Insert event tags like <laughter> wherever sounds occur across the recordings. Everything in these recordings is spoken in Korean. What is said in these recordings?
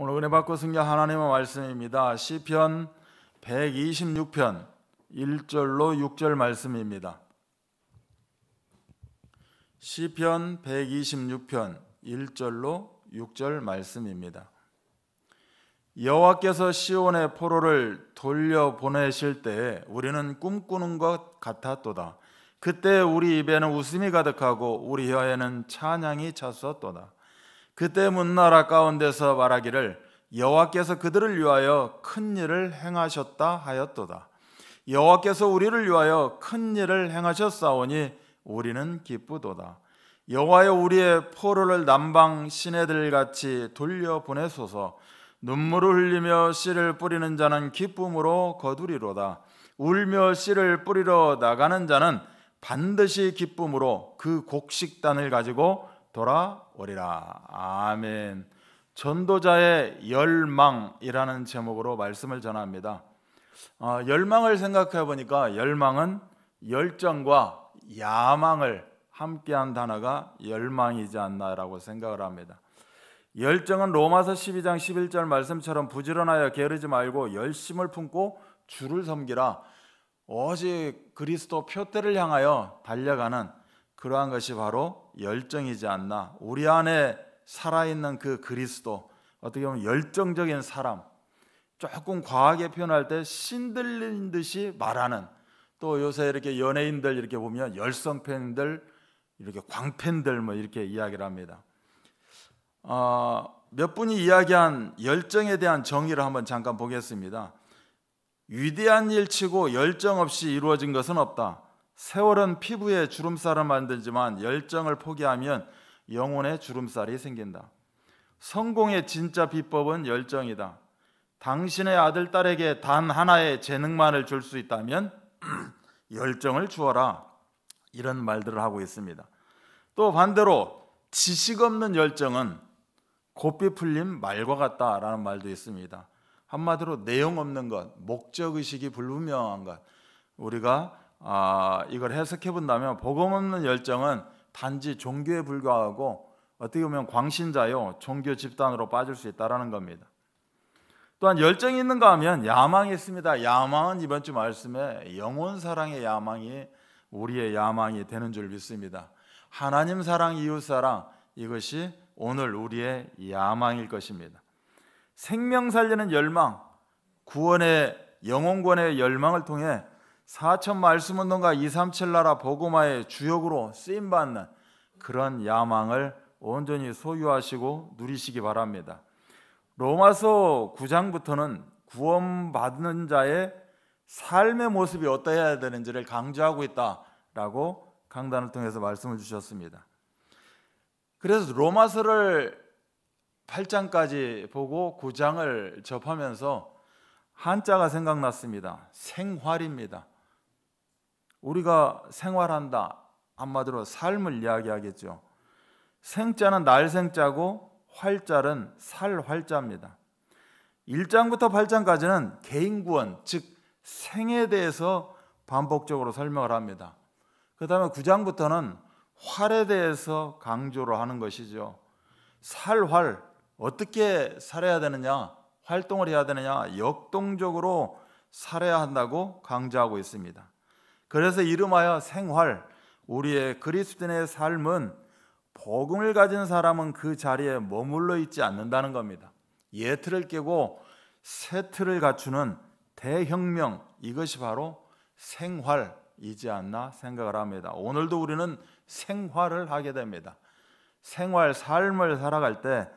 오늘 은혜 받고 승리 하나님의 말씀입니다. 시편 126편 1절로 6절 말씀입니다. 시편 126편 1절로 6절 말씀입니다. 여호와께서 시온의 포로를 돌려 보내실 때 우리는 꿈꾸는 것 같았도다. 그때 우리 입에는 웃음이 가득하고 우리 혀에는 찬양이 찼었도다. 그때 문나라 가운데서 말하기를 여호와께서 그들을 위하여 큰 일을 행하셨다 하였도다. 여호와께서 우리를 위하여 큰 일을 행하셨사오니 우리는 기쁘도다. 여호와여 우리의 포로를 남방 시내들 같이 돌려보내소서. 눈물을 흘리며 씨를 뿌리는 자는 기쁨으로 거두리로다. 울며 씨를 뿌리러 나가는 자는 반드시 기쁨으로 그 곡식단을 가지고 돌아 오리라. 아멘. 전도자의 열망이라는 제목으로 말씀을 전합니다. 어, 열망을 생각해 보니까 열망은 열정과 야망을 함께한 단어가 열망이지 않나라고 생각을 합니다. 열정은 로마서 12장 11절 말씀처럼 부지런하여 게으르지 말고 열심을 품고 주를 섬기라. 오직 그리스도 표대를 향하여 달려가는 그러한 것이 바로 열정이지 않나. 우리 안에 살아있는 그 그리스도, 어떻게 보면 열정적인 사람, 조금 과하게 표현할 때 신들린 듯이 말하는 또 요새 이렇게 연예인들 이렇게 보면 열성팬들 이렇게 광팬들 뭐 이렇게 이야기를 합니다. 어, 몇 분이 이야기한 열정에 대한 정의를 한번 잠깐 보겠습니다. 위대한 일치고 열정 없이 이루어진 것은 없다. 세월은 피부에 주름살을 만들지만 열정을 포기하면 영혼에 주름살이 생긴다. 성공의 진짜 비법은 열정이다. 당신의 아들, 딸에게 단 하나의 재능만을 줄 수 있다면 <clears throat> 열정을 주어라. 이런 말들을 하고 있습니다. 또 반대로 지식 없는 열정은 곱비 풀린 말과 같다라는 말도 있습니다. 한마디로 내용 없는 것, 목적 의식이 불분명한 것, 우리가 아, 이걸 해석해 본다면 복음 없는 열정은 단지 종교에 불과하고 어떻게 보면 광신자요 종교 집단으로 빠질 수 있다라는 겁니다. 또한 열정이 있는가 하면 야망이 있습니다. 야망은 이번 주 말씀에 영혼 사랑의 야망이 우리의 야망이 되는 줄 믿습니다. 하나님 사랑, 이웃 사랑 이것이 오늘 우리의 야망일 것입니다. 생명 살리는 열망, 구원의 영혼권의 열망을 통해 사천 말씀운동가 2, 3, 7나라 보고마의 주역으로 쓰임받는 그런 야망을 온전히 소유하시고 누리시기 바랍니다. 로마서 9장부터는 구원받는 자의 삶의 모습이 어떠해야 되는지를 강조하고 있다라고 강단을 통해서 말씀을 주셨습니다. 그래서 로마서를 8장까지 보고 9장을 접하면서 한자가 생각났습니다. 생활입니다. 우리가 생활한다 한마디로 삶을 이야기하겠죠. 생자는 날생자고 활자는 살활자입니다. 1장부터 8장까지는 개인 구원, 즉 생에 대해서 반복적으로 설명을 합니다. 그다음에 9장부터는 활에 대해서 강조를 하는 것이죠. 살활 어떻게 살아야 되느냐? 활동을 해야 되느냐? 역동적으로 살아야 한다고 강조하고 있습니다. 그래서 이름하여 생활, 우리의 그리스도인의 삶은 복음을 가진 사람은 그 자리에 머물러 있지 않는다는 겁니다. 예틀을 깨고 새 틀을 갖추는 대혁명 이것이 바로 생활이지 않나 생각을 합니다. 오늘도 우리는 생활을 하게 됩니다. 생활 삶을 살아갈 때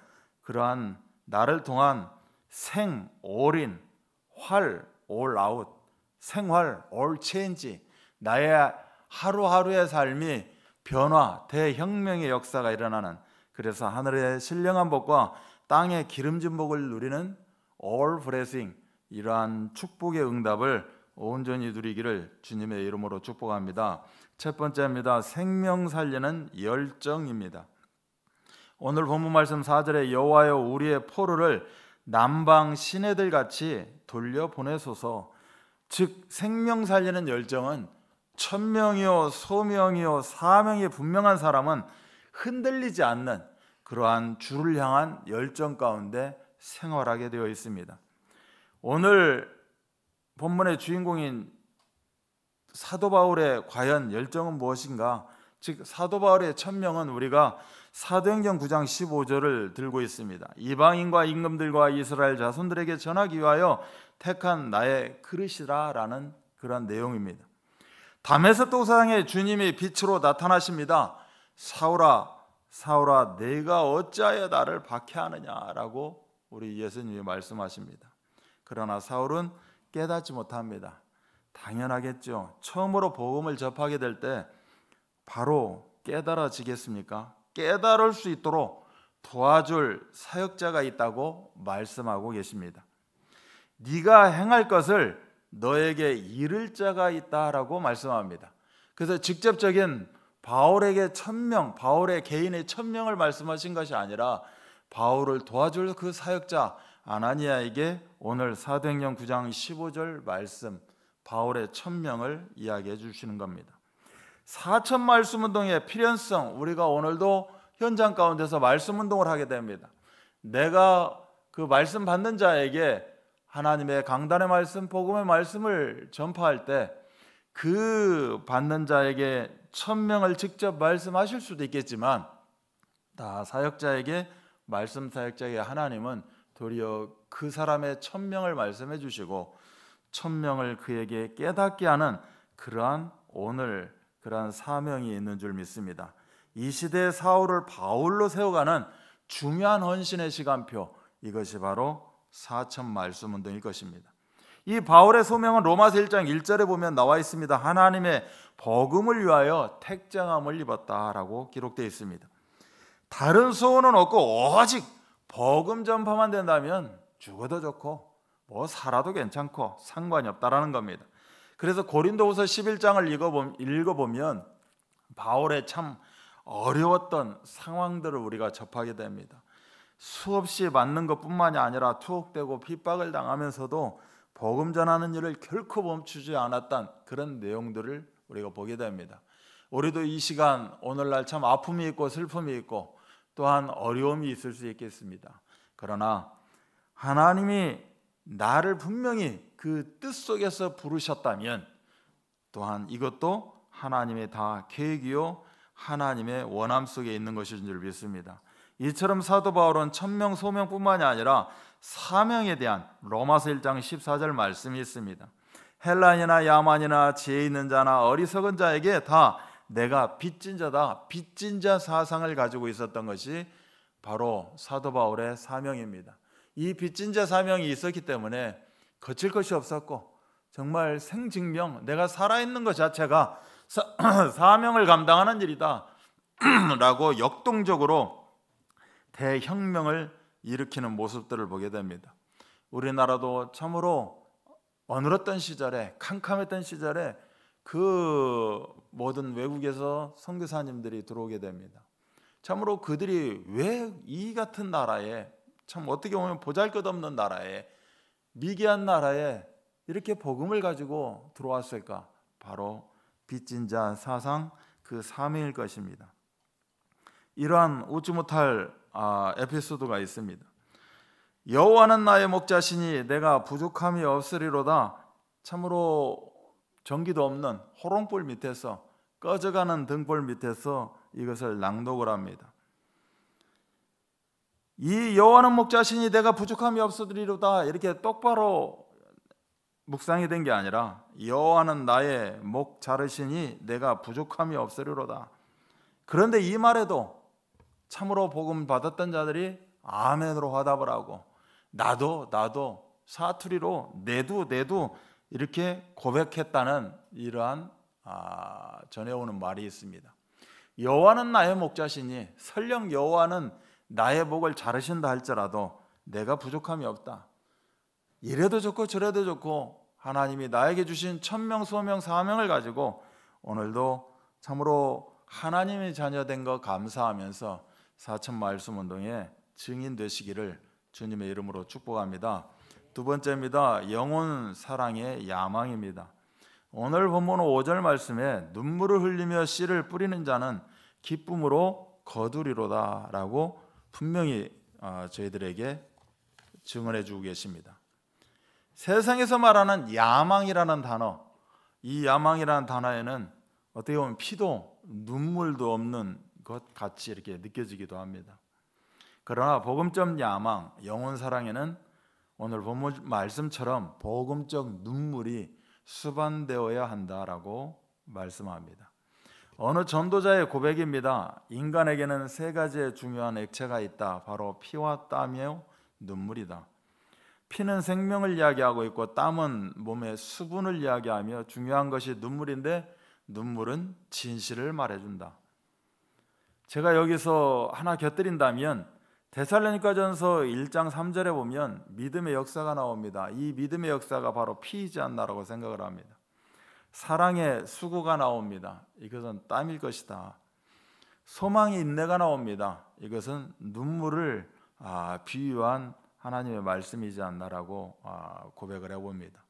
그러한 나를 통한 생 올인 활 올아웃 생활 올 체인지 나의 하루하루의 삶이 변화, 대혁명의 역사가 일어나는 그래서 하늘의 신령한 복과 땅의 기름진 복을 누리는 all blessing 이러한 축복의 응답을 온전히 누리기를 주님의 이름으로 축복합니다. 첫 번째입니다. 생명 살리는 열정입니다. 오늘 본문 말씀 4절에 여호와여 우리의 포로를 남방 신내들 같이 돌려 보내소서. 즉 생명 살리는 열정은 천명이요, 소명이요, 사명이 분명한 사람은 흔들리지 않는 그러한 주를 향한 열정 가운데 생활하게 되어 있습니다. 오늘 본문의 주인공인 사도 바울의 과연 열정은 무엇인가? 즉 사도 바울의 천명은 우리가 사도행전 9장 15절을 들고 있습니다. 이방인과 임금들과 이스라엘 자손들에게 전하기 위하여 택한 나의 그릇이라라는 그런 내용입니다. 담에서 또사상에 주님이 빛으로 나타나십니다. 사울아, 사울아, 내가 어찌하여 나를 박해하느냐라고 우리 예수님이 말씀하십니다. 그러나 사울은 깨닫지 못합니다. 당연하겠죠. 처음으로 복음을 접하게 될 때 바로 깨달아지겠습니까? 깨달을 수 있도록 도와줄 사역자가 있다고 말씀하고 계십니다. 네가 행할 것을 너에게 이를 자가 있다라고 말씀합니다. 그래서 직접적인 바울에게 천명, 바울의 개인의 천명을 말씀하신 것이 아니라 바울을 도와줄 그 사역자 아나니아에게 오늘 사도행전 9장 15절 말씀 바울의 천명을 이야기해 주시는 겁니다. 사천 말씀 운동의 필연성 우리가 오늘도 현장 가운데서 말씀 운동을 하게 됩니다. 내가 그 말씀 받는 자에게 하나님의 강단의 말씀, 복음의 말씀을 전파할 때 그 받는 자에게 천명을 직접 말씀하실 수도 있겠지만 다 사역자에게 말씀 사역자에게 하나님은 도리어 그 사람의 천명을 말씀해 주시고 천명을 그에게 깨닫게 하는 그러한 오늘 그러한 사명이 있는 줄 믿습니다. 이 시대의 사울을 바울로 세워가는 중요한 헌신의 시간표 이것이 바로 4천 말씀 은될 것입니다. 이 바울의 소명은 로마서 1장 1절에 보면 나와 있습니다. 하나님의 버금을 위하여 택장함을 입었다라고 기록되어 있습니다. 다른 소원은 없고 오직 버금 전파만 된다면 죽어도 좋고 뭐 살아도 괜찮고 상관이 없다라는 겁니다. 그래서 고린도후서 11장을 읽어보면 바울의 참 어려웠던 상황들을 우리가 접하게 됩니다. 수없이 맞는 것뿐만이 아니라 투옥되고 핍박을 당하면서도 복음 전하는 일을 결코 멈추지 않았던 그런 내용들을 우리가 보게 됩니다. 우리도 이 시간 오늘날 참 아픔이 있고 슬픔이 있고 또한 어려움이 있을 수 있겠습니다. 그러나 하나님이 나를 분명히 그 뜻 속에서 부르셨다면 또한 이것도 하나님의 다 계획이요 하나님의 원함 속에 있는 것인 줄 믿습니다. 이처럼 사도 바울은 천명 소명뿐만이 아니라 사명에 대한 로마서 1장 14절 말씀이 있습니다. 헬라인나 야만이나 지혜 있는 자나 어리석은 자에게 다 내가 빚진 자다. 빚진 자 사상을 가지고 있었던 것이 바로 사도 바울의 사명입니다. 이 빚진 자 사명이 있었기 때문에 거칠 것이 없었고 정말 생증명 내가 살아있는 것 자체가 사, <clears throat> 사명을 감당하는 일이다 <clears throat> 라고 역동적으로 대혁명을 일으키는 모습들을 보게 됩니다. 우리나라도 참으로 어눌었던 시절에 캄캄했던 시절에 그 모든 외국에서 선교사님들이 들어오게 됩니다. 참으로 그들이 왜 이 같은 나라에 참 어떻게 보면 보잘것없는 나라에 미개한 나라에 이렇게 복음을 가지고 들어왔을까? 바로 빚진 자 사상 그 3일 것입니다. 이러한 오지 못할 아, 에피소드가 있습니다. 여호와는 나의 목자시니 내가 부족함이 없으리로다. 참으로 전기도 없는 호롱불 밑에서 꺼져가는 등불 밑에서 이것을 낭독을 합니다. 이 여호와는 목자시니 내가 부족함이 없으리로다 이렇게 똑바로 묵상이 된 게 아니라 여호와는 나의 목 자르시니 내가 부족함이 없으리로다. 그런데 이 말에도 참으로 복음 받았던 자들이 아멘으로 화답을 하고 나도 나도 사투리로 내도 내도 이렇게 고백했다는 이러한 아, 전해오는 말이 있습니다. 여호와는 나의 목자시니 설령 여호와는 나의 복을 자르신다 할지라도 내가 부족함이 없다. 이래도 좋고 저래도 좋고 하나님이 나에게 주신 천명 소명 사명을 가지고 오늘도 참으로 하나님의 자녀된 것 감사하면서 사천 말씀 운동에 증인 되시기를 주님의 이름으로 축복합니다. 두 번째입니다. 영혼 사랑의 야망입니다. 오늘 본문 5절 말씀에 눈물을 흘리며 씨를 뿌리는 자는 기쁨으로 거두리로다라고 분명히 어, 저희들에게 증언해 주고 계십니다. 세상에서 말하는 야망이라는 단어, 이 야망이라는 단어에는 어떻게 보면 피도 눈물도 없는 것 같이 이렇게 느껴지기도 합니다. 그러나 복음적 야망, 영혼 사랑에는 오늘 본문 말씀처럼 복음적 눈물이 수반되어야 한다라고 말씀합니다. 어느 전도자의 고백입니다. 인간에게는 세 가지의 중요한 액체가 있다. 바로 피와 땀이요, 눈물이다. 피는 생명을 이야기하고 있고 땀은 몸의 수분을 이야기하며 중요한 것이 눈물인데 눈물은 진실을 말해준다. 제가 여기서 하나 곁들인다면 데살로니가전서 1장 3절에 보면 믿음의 역사가 나옵니다. 이 믿음의 역사가 바로 피이지 않나라고 생각을 합니다. 사랑의 수고가 나옵니다. 이것은 땀일 것이다. 소망의 인내가 나옵니다. 이것은 눈물을 아, 비유한 하나님의 말씀이지 않나라고 아, 고백을 해봅니다.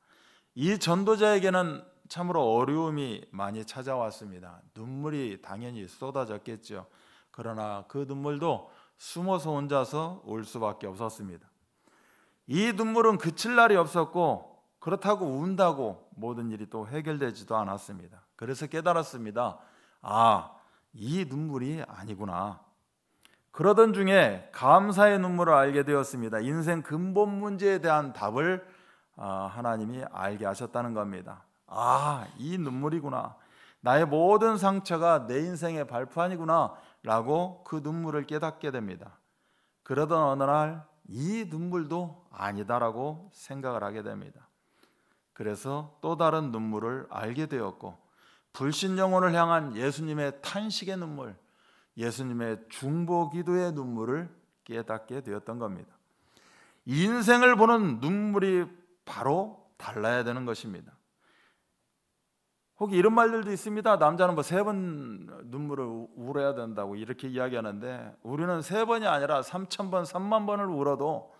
이 전도자에게는 참으로 어려움이 많이 찾아왔습니다. 눈물이 당연히 쏟아졌겠죠. 그러나 그 눈물도 숨어서 혼자서 올 수밖에 없었습니다. 이 눈물은 그칠 날이 없었고 그렇다고 운다고 모든 일이 또 해결되지도 않았습니다. 그래서 깨달았습니다. 아, 이 눈물이 아니구나. 그러던 중에 감사의 눈물을 알게 되었습니다. 인생 근본 문제에 대한 답을 아, 하나님이 알게 하셨다는 겁니다. 아, 이 눈물이구나. 나의 모든 상처가 내 인생의 발판이구나. 라고 그 눈물을 깨닫게 됩니다. 그러던 어느 날 이 눈물도 아니다라고 생각을 하게 됩니다. 그래서 또 다른 눈물을 알게 되었고 불신 영혼을 향한 예수님의 탄식의 눈물, 예수님의 중보 기도의 눈물을 깨닫게 되었던 겁니다. 인생을 보는 눈물이 바로 달라야 되는 것입니다. 혹 이런 말들도 있습니다. 남자는 뭐 세 번 눈물을 울어야 된다고 이렇게 이야기하는데 우리는 세 번이 아니라 삼천 번, 삼만 번을 울어도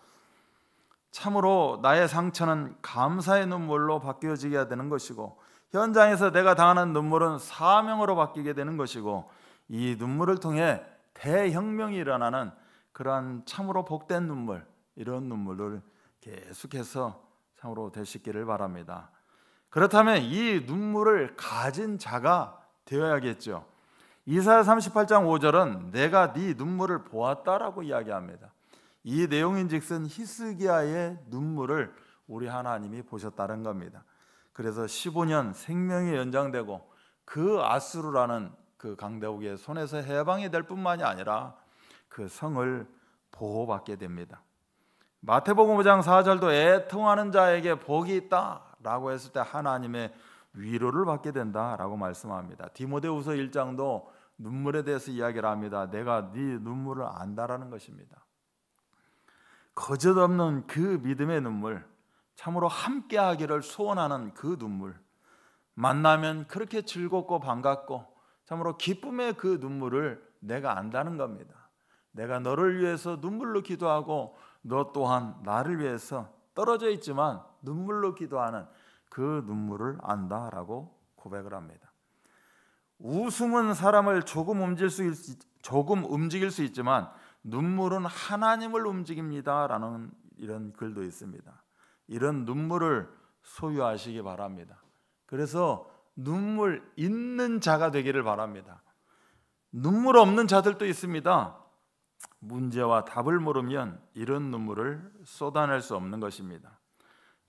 참으로 나의 상처는 감사의 눈물로 바뀌어지게 되는 것이고 현장에서 내가 당하는 눈물은 사명으로 바뀌게 되는 것이고 이 눈물을 통해 대혁명이 일어나는 그러한 참으로 복된 눈물 이런 눈물을 계속해서 참으로 되시기를 바랍니다. 그렇다면 이 눈물을 가진 자가 되어야겠죠. 이사야 38장 5절은 내가 네 눈물을 보았다라고 이야기합니다. 이 내용인즉슨 히스기야의 눈물을 우리 하나님이 보셨다는 겁니다. 그래서 15년 생명이 연장되고 그 아수르라는 그 강대국의 손에서 해방이 될 뿐만이 아니라 그 성을 보호받게 됩니다. 마태복음 5장 4절도 애통하는 자에게 복이 있다 라고 했을 때 하나님의 위로를 받게 된다라고 말씀합니다. 디모데후서 1장도 눈물에 대해서 이야기를 합니다. 내가 네 눈물을 안다라는 것입니다. 거짓없는 그 믿음의 눈물, 참으로 함께하기를 소원하는 그 눈물, 만나면 그렇게 즐겁고 반갑고 참으로 기쁨의 그 눈물을 내가 안다는 겁니다. 내가 너를 위해서 눈물로 기도하고 너 또한 나를 위해서 떨어져 있지만 눈물로 기도하는 그 눈물을 안다라고 고백을 합니다. 웃음은 사람을 조금 움직일 수 있, 조금 움직일 수 있지만 눈물은 하나님을 움직입니다라는 이런 글도 있습니다. 이런 눈물을 소유하시기 바랍니다. 그래서 눈물 있는 자가 되기를 바랍니다. 눈물 없는 자들도 있습니다. 문제와 답을 모르면 이런 눈물을 쏟아낼 수 없는 것입니다.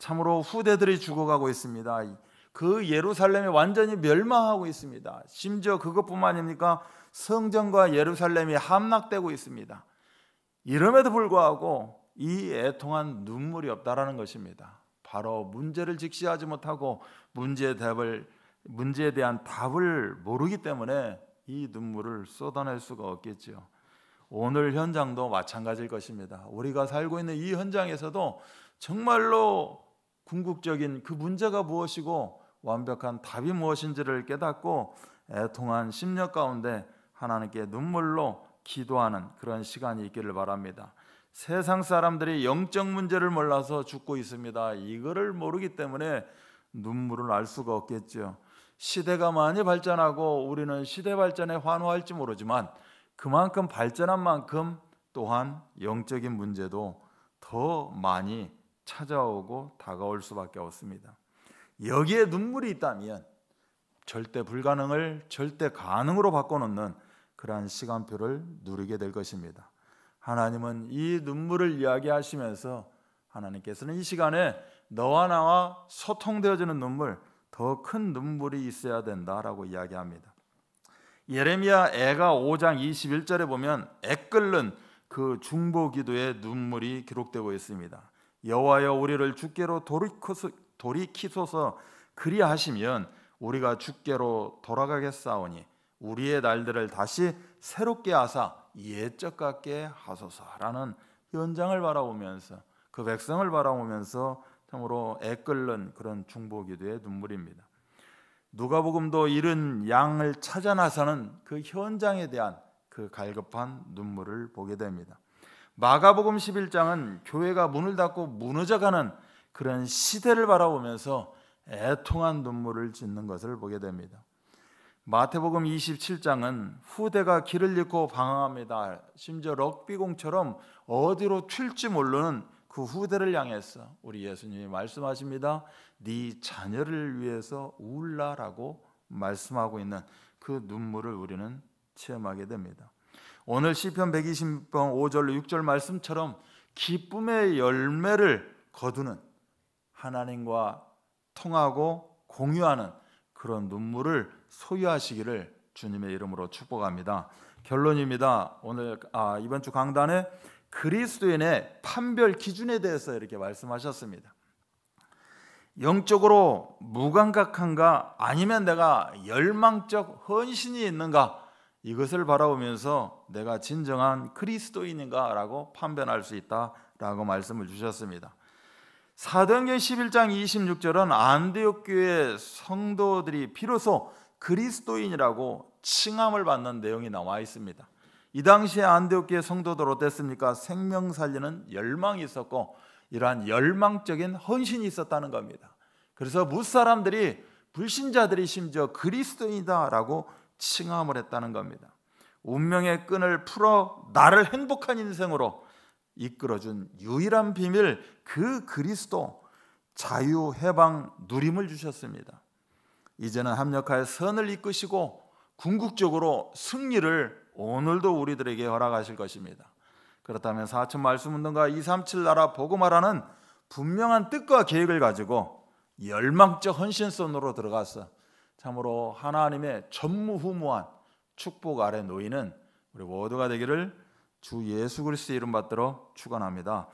참으로 후대들이 죽어가고 있습니다. 그 예루살렘이 완전히 멸망하고 있습니다. 심지어 그것뿐만 아닙니까? 성전과 예루살렘이 함락되고 있습니다. 이름에도 불구하고 이 애통한 눈물이 없다라는 것입니다. 바로 문제를 직시하지 못하고 문제 답을 문제에 대한 답을 모르기 때문에 이 눈물을 쏟아낼 수가 없겠지요. 오늘 현장도 마찬가지일 것입니다. 우리가 살고 있는 이 현장에서도 정말로 궁극적인 그 문제가 무엇이고 완벽한 답이 무엇인지를 깨닫고 애통한 심력 가운데 하나님께 눈물로 기도하는 그런 시간이 있기를 바랍니다. 세상 사람들이 영적 문제를 몰라서 죽고 있습니다. 이거를 모르기 때문에 눈물을 알 수가 없겠죠. 시대가 많이 발전하고 우리는 시대 발전에 환호할지 모르지만 그만큼 발전한 만큼 또한 영적인 문제도 더 많이 찾아오고 다가올 수밖에 없습니다. 여기에 눈물이 있다면 절대 불가능을 절대 가능으로 바꿔놓는 그러한 시간표를 누리게 될 것입니다. 하나님은 이 눈물을 이야기하시면서 하나님께서는 이 시간에 너와 나와 소통되어지는 눈물, 더 큰 눈물이 있어야 된다라고 이야기합니다. 예레미야 애가 5장 21절에 보면 애끓는 그 중보 기도의 눈물이 기록되고 있습니다. 여호와여 우리를 주께로 돌이키소서 그리하시면 우리가 주께로 돌아가겠사오니 우리의 날들을 다시 새롭게 하사 예적 같게 하소서라는 연장을 바라보면서 그 백성을 바라보면서 참으로 애끓는 그런 중보기도의 눈물입니다. 누가복음도 잃은 양을 찾아 나서는 그 현장에 대한 그 갈급한 눈물을 보게 됩니다. 마가복음 11장은 교회가 문을 닫고 무너져가는 그런 시대를 바라보면서 애통한 눈물을 짓는 것을 보게 됩니다. 마태복음 27장은 후대가 길을 잃고 방황합니다. 심지어 럭비공처럼 어디로 튈지 모르는 그 후대를 향해서 우리 예수님이 말씀하십니다. 네 자녀를 위해서 울라라고 말씀하고 있는 그 눈물을 우리는 체험하게 됩니다. 오늘 시편 120편 5절로 6절 말씀처럼 기쁨의 열매를 거두는 하나님과 통하고 공유하는 그런 눈물을 소유하시기를 주님의 이름으로 축복합니다. 결론입니다. 오늘 아, 이번 주 강단에 그리스도인의 판별 기준에 대해서 이렇게 말씀하셨습니다. 영적으로 무감각한가 아니면 내가 열망적 헌신이 있는가 이것을 바라보면서 내가 진정한 그리스도인인가라고 판별할 수 있다라고 말씀을 주셨습니다. 사도행전 11장 26절은 안디옥 교회 성도들이 비로소 그리스도인이라고 칭함을 받는 내용이 나와 있습니다. 이 당시에 안디옥 교회 성도들 어땠습니까? 생명 살리는 열망이 있었고 이러한 열망적인 헌신이 있었다는 겁니다. 그래서 무사람들이 불신자들이 심지어 그리스도인이다라고 칭함을 했다는 겁니다. 운명의 끈을 풀어 나를 행복한 인생으로 이끌어준 유일한 비밀 그 그리스도 자유 해방 누림을 주셨습니다. 이제는 합력하여 선을 이끄시고 궁극적으로 승리를 오늘도 우리들에게 허락하실 것입니다. 그렇다면 사천 말씀 운동과 237 나라 복음화라는 분명한 뜻과 계획을 가지고 열망적 헌신선으로 들어가서 참으로 하나님의 전무후무한 축복 아래 놓이는 우리 모두가 되기를 주 예수 그리스도 이름 받들어 축원합니다.